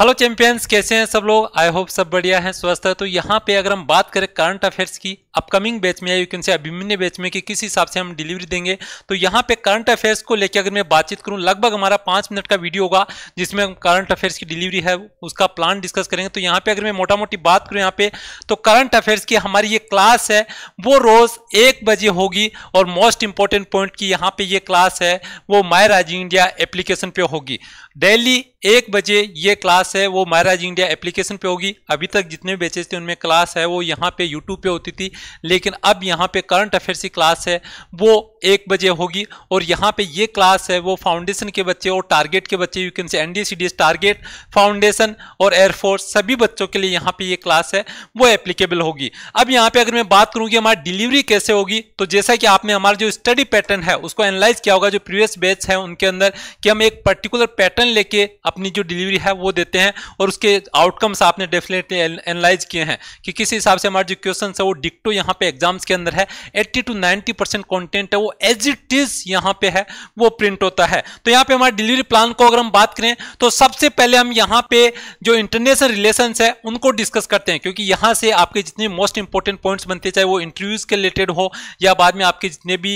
hello champions कैसे हैं सब लोग आई होप सब बढ़िया हैं स्वस्थ है तो यहाँ पे अगर हम बात करें करंट अफेयर्स की अपकमिंग बैच में या यू कैन से अभिमन्य बैच में कि किस हिसाब से हम डिलीवरी देंगे तो यहाँ पे करंट अफेयर्स को लेकर अगर मैं बातचीत करूँ लगभग हमारा पाँच मिनट का वीडियो होगा जिसमें हम करंट अफेयर्स की डिलीवरी है उसका प्लान डिस्कस करेंगे तो यहाँ पर अगर मैं मोटा मोटी बात करूँ यहाँ पे तो करंट अफेयर्स की हमारी ये क्लास है वो रोज़ एक बजे होगी और मोस्ट इंपॉर्टेंट पॉइंट की यहाँ पर ये क्लास है वो माई राज इंडिया एप्लीकेशन पर होगी डेली एक बजे ये क्लास क्लास है वो महाराज इंडिया एप्लीकेशन पे होगी अभी तक जितने बैचेज थे उनमें क्लास है वो यहाँ पे यूट्यूब पे होती थी लेकिन अब यहाँ पे करंट अफेयर्स की क्लास है वो एक बजे होगी और यहाँ पे ये क्लास है वो फाउंडेशन के बच्चे और टारगेट के बच्चे you can say NDCDS target foundation और एयरफोर्स सभी बच्चों के लिए यहाँ पे ये क्लास है वो एप्लीकेबल होगी अब यहाँ पे अगर मैं बात करूँगी हमारी डिलीवरी कैसे होगी तो जैसा कि आपने हमारा जो स्टडी पैटर्न है उसको एनालाइज किया होगा जो प्रीवियस बैच है उनके अंदर कि हम एक पर्टिकुलर पैटर्न लेके अपनी जो डिलीवरी है वो देते हैं और उसके आउटकम्स आपने डेफिनेटली एनालाइज किए हैं कि किस हिसाब से हमारे जो क्वेश्चन है वो डिक्टो यहाँ पे एग्जाम्स के अंदर है eighty to ninety percent content है वो एज इट इज यहां पे है वो प्रिंट होता है तो यहां पे हमारे डिलीवरी प्लान को अगर हम बात करें तो सबसे पहले हम यहां पे जो इंटरनेशनल रिलेशन है उनको डिस्कस करते हैं क्योंकि यहां से आपके जितने मोस्ट इंपॉर्टेंट पॉइंट्स बनते हैं चाहे वो इंटरव्यूज के रिलेटेड हो या बाद में आपके जितने भी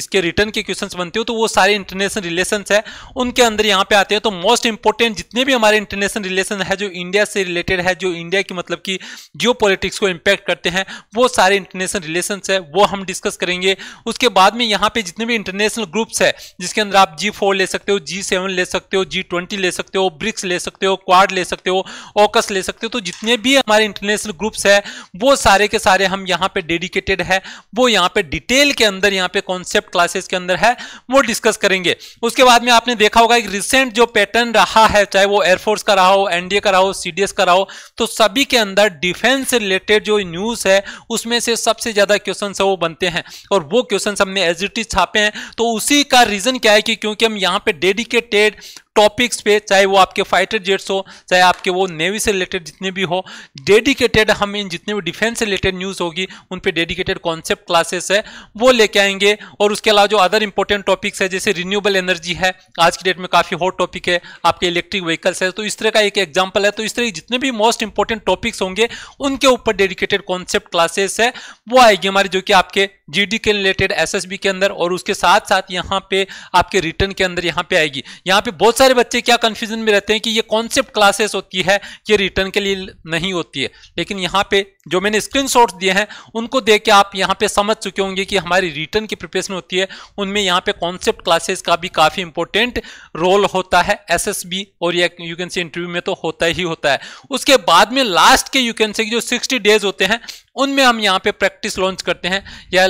इसके रिटर्न के क्वेश्चन बनते हो तो वो सारे इंटरनेशनल रिलेशन है उनके अंदर यहां पर आते हैं तो मोस्ट इंपॉर्टेंट जितने भी हमारे इंटरनेशनल रिलेशन है जो इंडिया से रिलेटेड है जो इंडिया की मतलब की जियो को इंपैक्ट करते हैं वो सारे इंटरनेशनल रिलेशन है वो हम डिस्कस करेंगे उसके बाद बाद में यहाँ पे जितने भी इंटरनेशनल ग्रुप्स है जिसके अंदर आप जी फोर ले सकते हो जी सेवन ले सकते हो जी ट्वेंटी ले सकते हो ब्रिक्स ले सकते हो क्वाड ले सकते हो ओकस ले सकते हो तो जितने भी हमारे इंटरनेशनल ग्रुप्स है वो सारे के सारे हम यहाँ पे डेडिकेटेड है वो यहाँ पे डिटेल के अंदर यहाँ पे कॉन्सेप्ट क्लासेस के अंदर है वो डिस्कस करेंगे उसके बाद में आपने देखा होगा एक रिसेंट जो पैटर्न रहा है चाहे वो एयरफोर्स का रहा हो एनडीए का रहा हो सीडीएस का रहा हो तो सभी के अंदर डिफेंस रिलेटेड जो न्यूज है उसमें से सबसे ज्यादा क्वेश्चन वो बनते हैं और वो क्वेश्चन हमने हमने एज इट इज छापे हैं तो उसी का रीजन क्या है कि क्योंकि हम यहाँ पे डेडिकेटेड टॉपिक्स पे चाहे वो आपके फाइटर जेट्स हो चाहे आपके वो नेवी से रिलेटेड जितने भी हो डेडिकेटेड हम इन जितने भी डिफेंस से रिलेटेड न्यूज़ होगी उन पे डेडिकेटेड कॉन्सेप्ट क्लासेस है वो लेके आएंगे और उसके अलावा जो अदर इंपॉर्टेंट टॉपिक्स है जैसे रिन्यूएबल एनर्जी है आज की डेट में काफ़ी हॉट टॉपिक है आपके इलेक्ट्रिक व्हीकल्स है तो इस तरह का एक एग्जाम्पल है तो इस तरह जितने भी मोस्ट इंपॉर्टेंट टॉपिक्स होंगे उनके ऊपर डेडिकेटेड कॉन्सेप्ट क्लासेस है वो आएगी हमारी जो कि आपके जीडी के रिलेटेड एसएसबी के अंदर और उसके साथ साथ यहाँ पे आपके रिटर्न के अंदर यहाँ पे आएगी यहाँ पे बहुत सारे बच्चे क्या कंफ्यूजन में रहते हैं कि ये कॉन्सेप्ट क्लासेस होती है ये रिटर्न के लिए नहीं होती है लेकिन यहाँ पे जो मैंने स्क्रीन दिए हैं उनको देख के आप यहाँ पे समझ चुके होंगे कि हमारी रिटर्न की प्रिपरेशन होती है उनमें यहाँ पे कॉन्सेप्ट क्लासेस का भी काफ़ी इंपॉर्टेंट रोल होता है एसएसबी और यू कैन सी इंटरव्यू में तो होता ही होता है उसके बाद में लास्ट के यू कैन सी जो सिक्सटी डेज होते हैं उनमें हम यहाँ पे प्रैक्टिस लॉन्च करते हैं या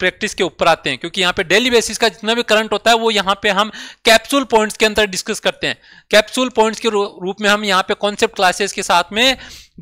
प्रैक्टिस के ऊपर आते हैं क्योंकि यहाँ पे डेली बेसिस का जितना भी करंट होता है वो यहाँ पे हम कैप्सूल पॉइंट्स के अंदर डिस्कस करते हैं कैप्सूल पॉइंट्स के रूप में हम यहाँ पे कॉन्सेप्ट क्लासेस के साथ में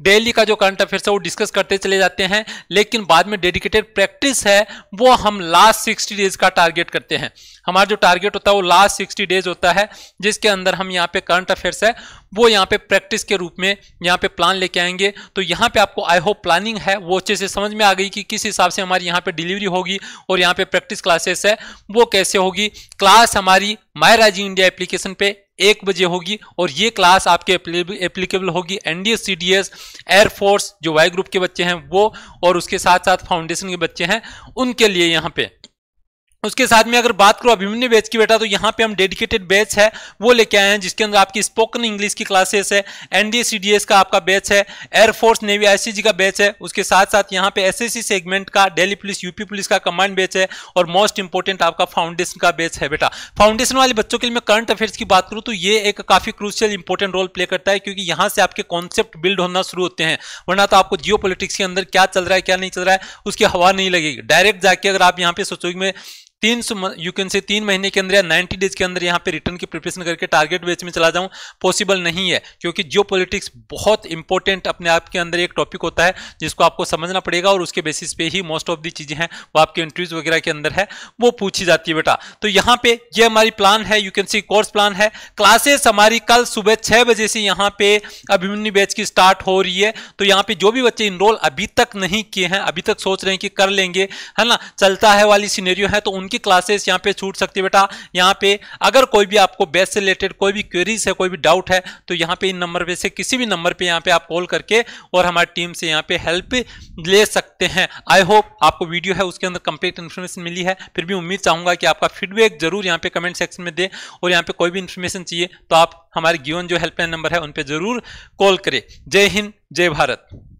डेली का जो करंट अफेयर्स है वो डिस्कस करते चले जाते हैं लेकिन बाद में डेडिकेटेड प्रैक्टिस है वो हम लास्ट सिक्सटी डेज का टारगेट करते हैं हमारा जो टारगेट होता है वो लास्ट सिक्सटी डेज होता है जिसके अंदर हम यहाँ पे करंट अफेयर्स है वो यहाँ पे प्रैक्टिस के रूप में यहाँ पे प्लान लेके आएंगे तो यहाँ पे आपको आई होप प्लानिंग है वो अच्छे से समझ में आ गई कि किस हिसाब से हमारी यहाँ पे डिलीवरी होगी और यहाँ पे प्रैक्टिस क्लासेस है वो कैसे होगी क्लास हमारी माई राइजिंग इंडिया एप्लीकेशन पे एक बजे होगी और ये क्लास आपके एप्लीकेबल होगी एनडीएस सीडीएस एयरफोर्स जो वाई ग्रुप के बच्चे हैं वो और उसके साथ साथ फाउंडेशन के बच्चे हैं उनके लिए यहाँ पे उसके साथ में अगर बात करो अभिमन्यु बैच की बेटा तो यहाँ पे हम डेडिकेटेड बैच है वो लेके आए हैं जिसके अंदर आपकी स्पोकन इंग्लिश की क्लासेस है एनडीए सीडीएस का आपका बैच है एयरफोर्स नेवी आईसीजी का बैच है उसके साथ साथ यहाँ पे एसएससी सेगमेंट का डेली पुलिस यूपी पुलिस का कमांड बैच है और मोस्ट इंपोर्टेंट आपका फाउंडेशन का बैच है बेटा फाउंडेशन वाले बच्चों के लिए मैं करंट अफेयर्स की बात करूँ तो ये एक काफी क्रूशियल इंपॉर्टेंट रोल प्ले करता है क्योंकि यहाँ से आपके कॉन्सेप्ट बिल्ड होना शुरू होते हैं वरना तो आपको जियो के अंदर क्या चल रहा है क्या नहीं चल रहा है उसकी हवा नहीं लगेगी डायरेक्ट जाके अगर आप यहाँ पे सोचोगे तीन यू कैन से तीन महीने के अंदर या 90 डेज के अंदर यहाँ पे रिटर्न की प्रिपरेशन करके टारगेट बेच में चला जाऊँ पॉसिबल नहीं है क्योंकि जियो बहुत इंपॉर्टेंट अपने आप के अंदर एक टॉपिक होता है जिसको आपको समझना पड़ेगा और उसके बेसिस पे ही मोस्ट ऑफ दी चीज़ें हैं वो आपके इंटरव्यूज वगैरह के अंदर है वो पूछी जाती है बेटा तो यहाँ पे ये हमारी प्लान है you can see course plan है क्लासेस हमारी कल सुबह छः बजे से यहाँ पे अभिमन्यू बैच की स्टार्ट हो रही है तो यहाँ पे जो भी बच्चे इनरोल अभी तक नहीं किए हैं अभी तक सोच रहे हैं कि कर लेंगे है ना चलता है वाली सीनेरियो है तो उन इनकी क्लासेस यहाँ पे छूट सकती है बेटा यहाँ पे अगर कोई भी आपको बेस से रिलेटेड कोई भी क्वेरीज है कोई भी डाउट है तो यहाँ पे इन नंबर पे से किसी भी नंबर पे यहाँ पे आप कॉल करके और हमारी टीम से यहाँ पे हेल्प ले सकते हैं आई होप आपको वीडियो है उसके अंदर कंप्लीट इन्फॉर्मेशन मिली है फिर भी उम्मीद चाहूंगा कि आपका फीडबैक जरूर यहाँ पे कमेंट सेक्शन में दे और यहाँ पे कोई भी इन्फॉर्मेशन चाहिए तो आप हमारे गिवन जो हेल्पलाइन नंबर है उन पर जरूर कॉल करें जय हिंद जय भारत